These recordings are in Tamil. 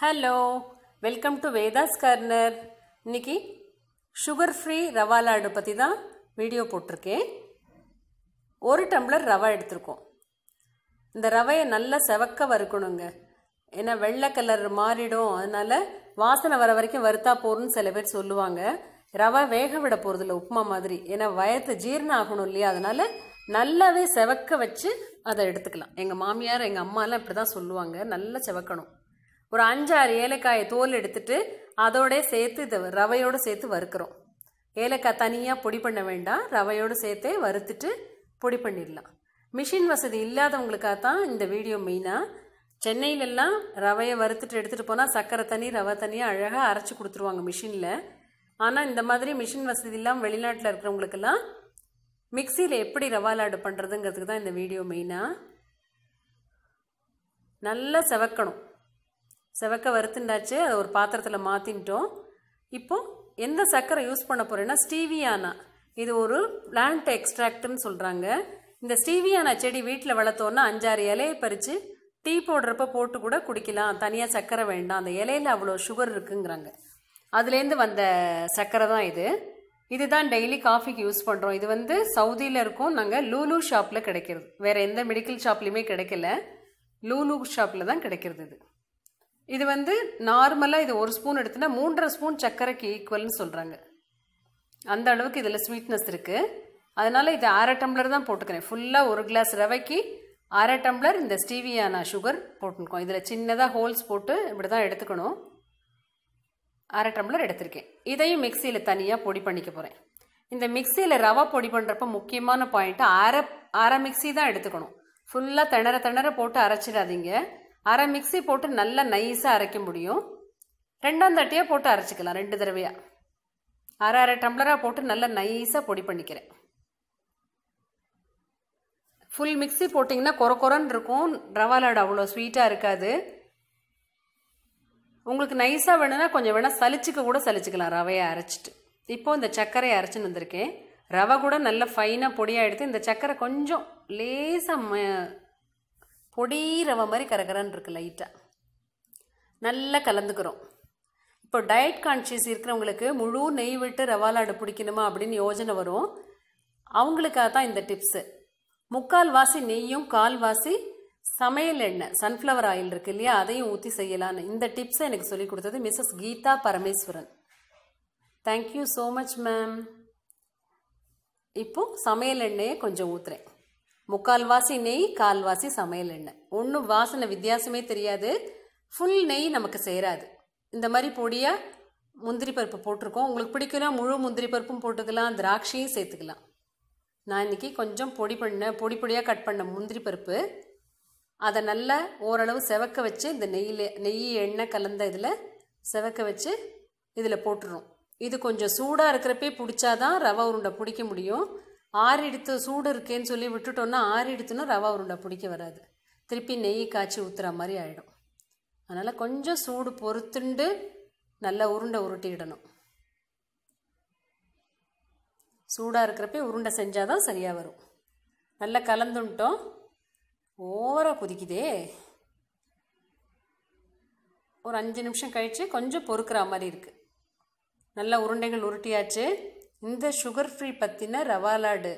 hello welcome to Vedha's corner இன்னைக்கு சுகர் ஃப்ரீ ரவா லாடு பற்றி தான் வீடியோ போட்டிருக்கேன் ஒரு டம்ளர் ரவா எடுத்திருக்கோம் இந்த ரவையை நல்லா செவக்க வறுக்கணுங்க ஏன்னா வெள்ளை கலர் மாறிடும் அதனால் வாசனை வர வரைக்கும் வறுத்தா போகணும்னு சில பேர் சொல்லுவாங்க ரவை வேக விட போகிறதில்ல உப்புமா மாதிரி ஏன்னா வயத்து ஜீரணம் ஆகணும் இல்லையா அதனால் நல்லாவே செவக்க வச்சு அதை எடுத்துக்கலாம் எங்கள் மாமியார் எங்கள் அம்மாலாம் இப்படி தான் சொல்லுவாங்க நல்லா செவக்கணும் ஒரு அஞ்சாறு ஏலக்காயை தோல் எடுத்துட்டு அதோட சேர்த்து இதை ரவையோடு சேர்த்து வறுக்கிறோம் ஏலக்காய் தனியாக பொடி பண்ண வேண்டாம் ரவையோடு சேர்த்தே வறுத்துட்டு பொடி பண்ணிடலாம் மிஷின் வசதி இல்லாதவங்களுக்காக தான் இந்த வீடியோ மெயினாக சென்னையிலெல்லாம் ரவையை வறுத்துட்டு எடுத்துகிட்டு போனால் சக்கரை தண்ணி ரவை தனியாக அழகாக அரைச்சி கொடுத்துருவாங்க மிஷினில் ஆனால் இந்த மாதிரி மிஷின் வசதி இல்லாமல் வெளிநாட்டில் இருக்கிறவங்களுக்கெல்லாம் மிக்சியில் எப்படி ரவா லாடு பண்ணுறதுங்கிறதுக்கு தான் இந்த வீடியோ மெயினாக நல்லா செவக்கணும் செவக்க வறுத்துண்டாச்சு அதை ஒரு பாத்திரத்தில் மாற்றின்ட்டோம் இப்போ எந்த சர்க்கரை யூஸ் பண்ண போகிறேன்னா ஸ்டீவியானா இது ஒரு பிளான்ட் எக்ஸ்ட்ராக்ட்னு சொல்கிறாங்க இந்த ஸ்டீவியானா செடி வீட்டில் வளர்த்தோன்னா அஞ்சாறு இலையை பறித்து டீ போடுறப்ப போட்டு கூட குடிக்கலாம் தனியாக சர்க்கரை வேண்டாம் அந்த இலையில் அவ்வளோ சுகர் இருக்குங்கிறாங்க அதுலேருந்து வந்த சர்க்கரை தான் இது இதுதான் டெய்லி காஃபிக்கு யூஸ் பண்ணுறோம் இது வந்து சவுதியில் இருக்கும் நாங்கள் லூலு ஷாப்பில் கிடைக்கிறது வேறு எந்த மெடிக்கல் ஷாப்லேயுமே கிடைக்கல லூலு ஷாப்பில் தான் கிடைக்கிறது இது இது வந்து நார்மலாக இது ஒரு ஸ்பூன் எடுத்துனா மூன்றரை ஸ்பூன் சர்க்கரைக்கு ஈக்குவல்னு சொல்கிறாங்க அந்த அளவுக்கு இதில் ஸ்வீட்னஸ் இருக்குது அதனால் இது அரை டம்ளர் தான் போட்டுக்கிறேன் ஃபுல்லாக ஒரு கிளாஸ் ரவைக்கு அரை டம்ளர் இந்த ஸ்டீவியானா சுகர் போட்டுக்கோம் இதில் சின்னதாக ஹோல்ஸ் போட்டு இப்படி தான் எடுத்துக்கணும் அரை டம்ளர் எடுத்திருக்கேன் இதையும் மிக்சியில் தனியாக பொடி பண்ணிக்க போகிறேன் இந்த மிக்சியில் ரவை பொடி பண்ணுறப்ப முக்கியமான பாயிண்ட்டு அரை அரை மிக்சி தான் எடுத்துக்கணும் ஃபுல்லாக திணற திணற போட்டு அரைச்சிடாதீங்க அரை மிக்சி போட்டு நல்லா நைஸாக அரைக்க முடியும் ரெண்டாம் தட்டியாக போட்டு அரைச்சிக்கலாம் ரெண்டு தடவையாக அரை அரை டம்ளராக போட்டு நல்லா நைஸாக பொடி பண்ணிக்கிறேன் ஃபுல் மிக்சி போட்டிங்கன்னா கொர கொரன்னு இருக்கும் ரவா லாடு அவ்வளோ ஸ்வீட்டாக இருக்காது உங்களுக்கு நைஸாக வேணும்னா கொஞ்சம் வேணால் சலிச்சுக்க கூட சலிச்சுக்கலாம் ரவையை அரைச்சிட்டு இப்போது இந்த சர்க்கரையை அரைச்சின்னு வந்திருக்கேன் ரவை கூட நல்லா ஃபைனாக பொடியாக எடுத்து இந்த சர்க்கரை கொஞ்சம் லேசாக பொடீரவ மாதிரி கரகரன்னு இருக்குது லைட்டாக நல்லா கலந்துக்கிறோம் இப்போ டயட் கான்ஷியஸ் இருக்கிறவங்களுக்கு முழு நெய் விட்டு ரவாலாடு பிடிக்கணுமா அப்படின்னு யோஜனை வரும் அவங்களுக்காக தான் இந்த டிப்ஸு முக்கால் வாசி நெய்யும் கால் வாசி சமையல் எண்ணெய் சன்ஃப்ளவர் ஆயில் இருக்கு இல்லையா அதையும் ஊற்றி செய்யலான்னு இந்த டிப்ஸை எனக்கு சொல்லிக் கொடுத்தது Mrs Geetha Parameswaran thank you so much ma'am இப்போது சமையல் எண்ணெயை கொஞ்சம் ஊற்றுறேன் முக்கால்வாசி நெய் கால்வாசி சமையல் எண்ணெய் ஒன்றும் வாசனை வித்தியாசமே தெரியாது ஃபுல் நெய் நமக்கு சேராது இந்த மாதிரி பொடியாக முந்திரி பருப்பு போட்டிருக்கோம் உங்களுக்கு பிடிக்கலாம் முழு முந்திரி பருப்பும் போட்டுக்கலாம் திராட்சையும் சேர்த்துக்கலாம் நான் இன்றைக்கி கொஞ்சம் பொடி பண்ண பொடி பொடியாக கட் பண்ண முந்திரி பருப்பு அதை நல்லா ஓரளவு செவக்க வச்சு இந்த நெய்யில் நெய் எண்ணெய் கலந்த இதில் செவக்க வச்சு இதில் போட்டுரும் இது கொஞ்சம் சூடாக இருக்கிறப்பே பிடிச்சாதான் ரவை உருண்டை பிடிக்க முடியும் ஆறு எடுத்து சூடு இருக்கேன்னு சொல்லி விட்டுட்டோன்னா ஆறு எடுத்துன்னா ரவா உருண்டை பிடிக்க வராது திருப்பி நெய் காய்ச்சி ஊற்றுற மாதிரி ஆகிடும் அதனால் கொஞ்சம் சூடு பொறுத்துண்டு நல்லா உருண்டை உருட்டிடணும் சூடாக இருக்கிறப்ப உருண்டை செஞ்சால் தான் சரியாக வரும் நல்லா கலந்துன்ட்டோம் ஓவராக கொதிக்குதே ஒரு அஞ்சு நிமிஷம் கழித்து கொஞ்சம் பொறுக்கிற மாதிரி இருக்குது நல்லா உருண்டைகள் உருட்டியாச்சு இந்த சுகர் ஃப்ரீ பற்றின ரவா லாடு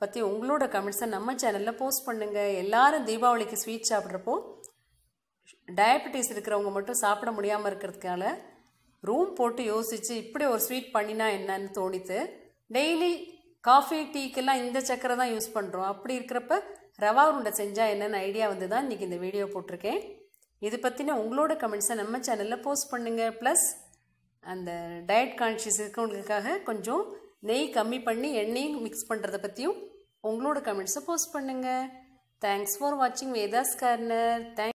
பற்றி உங்களோட கமெண்ட்ஸை நம்ம சேனலில் போஸ்ட் பண்ணுங்கள் எல்லாரும் தீபாவளிக்கு ஸ்வீட் சாப்பிட்றப்போ டயபெட்டிஸ் இருக்கிறவங்க மட்டும் சாப்பிட முடியாமல் இருக்கிறதுக்கால ரூம் போட்டு யோசித்து இப்படி ஒரு ஸ்வீட் பண்ணினா என்னன்னு தோணித்து டெய்லி காஃபி டீக்கெல்லாம் இந்த சக்கரை தான் யூஸ் பண்ணுறோம் அப்படி இருக்கிறப்ப ரவா உருண்டை செஞ்சால் என்னென்னு ஐடியா வந்து தான் இன்றைக்கி இந்த வீடியோ போட்டிருக்கேன் இது பற்றின உங்களோட கமெண்ட்ஸை நம்ம சேனலில் போஸ்ட் பண்ணுங்கள் ப்ளஸ் அந்த டயட் கான்ஷியஸ் இருக்கவங்களுக்காக கொஞ்சம் நெய் கம்மி பண்ணி எண்ணெயும் மிக்ஸ் பண்ணுறதை பற்றியும் உங்களோட கமெண்ட்ஸை போஸ்ட் பண்ணுங்கள் தேங்க்ஸ் ஃபார் வாட்சிங் வேதாஸ் கார்னர் தேங்க்